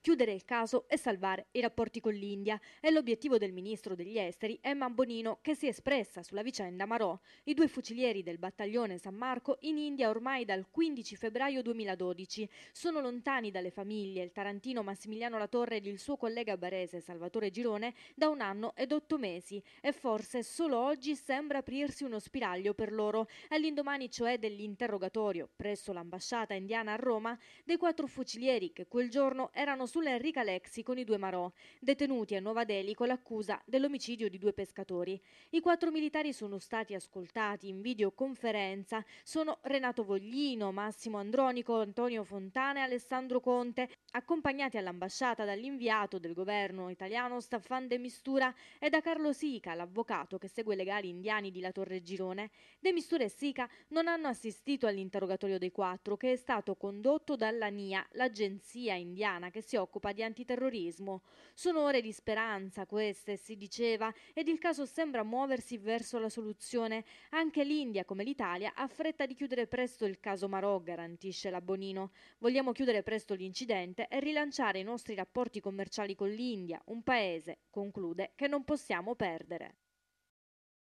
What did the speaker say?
Chiudere il caso e salvare i rapporti con l'India è l'obiettivo del ministro degli esteri Emma Bonino che si è espressa sulla vicenda Marò. I due fucilieri del battaglione San Marco in India ormai dal 15 febbraio 2012 sono lontani dalle famiglie, il tarantino Massimiliano Latorre ed il suo collega barese Salvatore Girone da un anno ed otto mesi e forse solo oggi sembra aprirsi uno spiraglio per loro, all'indomani cioè dell'interrogatorio presso l'ambasciata indiana a Roma dei quattro fucilieri che quel giorno erano sull'Enrica Lexi con i due Marò, detenuti a Nuova Delhi con l'accusa dell'omicidio di due pescatori. I quattro militari sono stati ascoltati in videoconferenza. Sono Renato Voglino, Massimo Andronico, Antonio Fontana e Alessandro Conte, accompagnati all'ambasciata dall'inviato del governo italiano Staffan De Mistura e da Carlo Sica, l'avvocato che segue i legali indiani di La Torre Girone. De Mistura e Sica non hanno assistito all'interrogatorio dei quattro, che è stato condotto dalla NIA, l'agenzia indiana che si occupa di antiterrorismo. Sono ore di speranza queste, si diceva, ed il caso sembra muoversi verso la soluzione. Anche l'India, come l'Italia, ha fretta di chiudere presto il caso Marò, garantisce la Bonino. Vogliamo chiudere presto l'incidente e rilanciare i nostri rapporti commerciali con l'India, un paese, conclude, che non possiamo perdere.